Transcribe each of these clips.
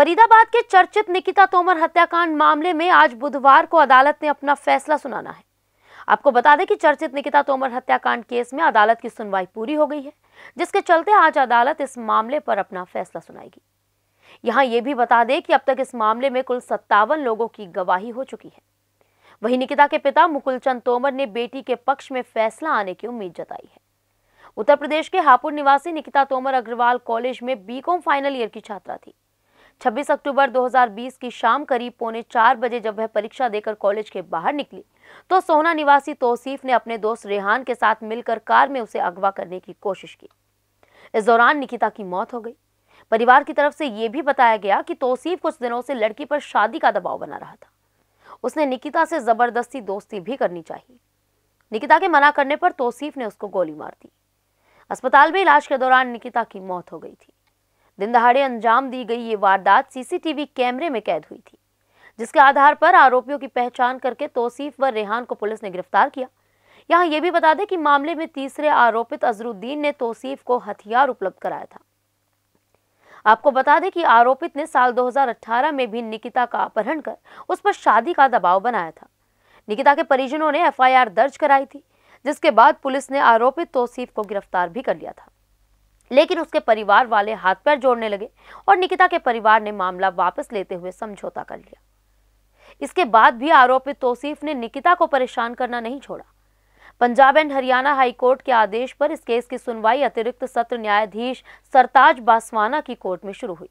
फरीदाबाद के चर्चित निकिता तोमर हत्याकांड मामले में आज बुधवार को अदालत ने अपना फैसला सुनाना है आपको बता दें कि चर्चित निकिता तोमर हत्याकांड केस में अदालत की सुनवाई पूरी हो गई है जिसके चलते आज अदालत इस मामले पर अपना फैसला सुनाएगी यहां यह भी बता दें कि अब तक इस मामले में कुल सत्तावन लोगों की गवाही हो चुकी है वही निकिता के पिता मुकुल चंद तोमर ने बेटी के पक्ष में फैसला आने की उम्मीद जताई है उत्तर प्रदेश के हापुड़ निवासी निकिता तोमर अग्रवाल कॉलेज में बीकॉम फाइनल ईयर की छात्रा थी 26 अक्टूबर 2020 की शाम करीब पौने चार बजे जब वह परीक्षा देकर कॉलेज के बाहर निकली तो सोना निवासी तोसीफ ने अपने दोस्त रेहान के साथ मिलकर कार में उसे अगवा करने की कोशिश की इस दौरान निकिता की मौत हो गई परिवार की तरफ से ये भी बताया गया कि तोसीफ कुछ दिनों से लड़की पर शादी का दबाव बना रहा था उसने निकिता से जबरदस्ती दोस्ती भी करनी चाहिए निकिता के मना करने पर तोसीफ ने उसको गोली मार दी अस्पताल में इलाज के दौरान निकिता की मौत हो गई थी दिन दहाड़े अंजाम दी गई ये वारदात सीसीटीवी कैमरे में कैद हुई थी जिसके आधार पर आरोपियों की पहचान करके तोसीफ व रेहान को पुलिस ने गिरफ्तार किया यहाँ ये भी बता दें कि मामले में तीसरे आरोपित अजरुद्दीन ने तोसीफ को हथियार उपलब्ध कराया था आपको बता दें कि आरोपित ने साल 2018 में भी निकिता का अपहरण कर उस पर शादी का दबाव बनाया था निकिता के परिजनों ने एफआईआर दर्ज कराई थी जिसके बाद पुलिस ने आरोपित तोसीफ को गिरफ्तार भी कर लिया था लेकिन उसके परिवार वाले हाथ पैर जोड़ने लगे और निकिता के परिवार ने मामला वापस लेते हुए समझौता कर लिया इसके बाद भी आरोपी तोसीफ ने निकिता को परेशान करना नहीं छोड़ा पंजाब एंड हरियाणा हाईकोर्ट के आदेश पर इस केस की सुनवाई अतिरिक्त सत्र न्यायाधीश सरताज बासवाना की कोर्ट में शुरू हुई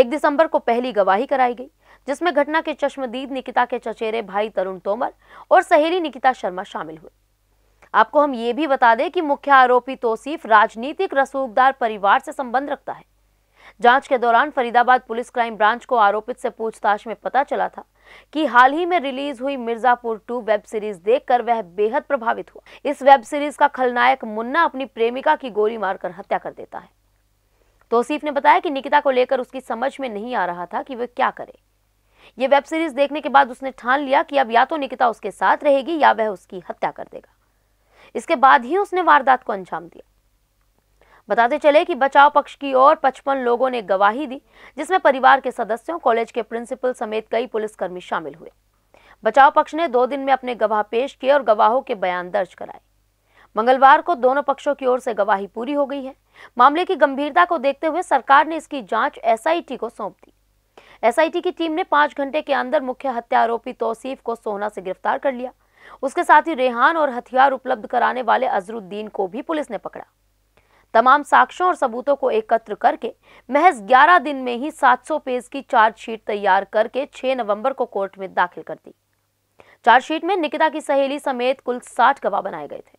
एक दिसंबर को पहली गवाही कराई गई जिसमें घटना के चश्मदीद निकिता के चचेरे भाई तरुण तोमर और सहेली निकिता शर्मा शामिल हुए आपको हम ये भी बता दें कि मुख्य आरोपी तोसीफ राजनीतिक रसूखदार परिवार से संबंध रखता है जांच के दौरान फरीदाबाद पुलिस क्राइम ब्रांच को आरोपित से पूछताछ में पता चला था कि हाल ही में रिलीज हुई मिर्जापुर टू वेब सीरीज देखकर वह बेहद प्रभावित हुआ इस वेब सीरीज का खलनायक मुन्ना अपनी प्रेमिका की गोली मारकर हत्या कर देता है तोसीफ ने बताया कि निकिता को लेकर उसकी समझ में नहीं आ रहा था कि वह क्या करे ये वेब सीरीज देखने के बाद उसने ठान लिया कि अब या तो निकिता उसके साथ रहेगी या वह उसकी हत्या कर देगा इसके बाद ही उसने वारदात को अंजाम दिया बताते चले कि बचाव पक्ष की ओर पचपन लोगों ने गवाही दी जिसमें परिवार के सदस्यों कॉलेज के प्रिंसिपल समेत कई पुलिसकर्मी शामिल हुए बचाव पक्ष ने दो दिन में अपने गवाह पेश किए और गवाहों के बयान दर्ज कराए मंगलवार को दोनों पक्षों की ओर से गवाही पूरी हो गई है मामले की गंभीरता को देखते हुए सरकार ने इसकी जांच एसआईटी को सौंप दी एसआईटी की टीम ने पांच घंटे के अंदर मुख्य हत्या आरोपी तोसीफ को सोहना से गिरफ्तार कर लिया उसके साथ ही रेहान और हथियार उपलब्ध कराने वाले अजरुद्दीन को भी पुलिस ने पकड़ा तमाम साक्ष्यों और सबूतों को एकत्र करके महज 11 दिन में ही 700 पेज की चार्जशीट तैयार करके 6 नवंबर को कोर्ट में दाखिल कर दी चार्जशीट में निकिता की सहेली समेत कुल 60 गवाह बनाए गए थे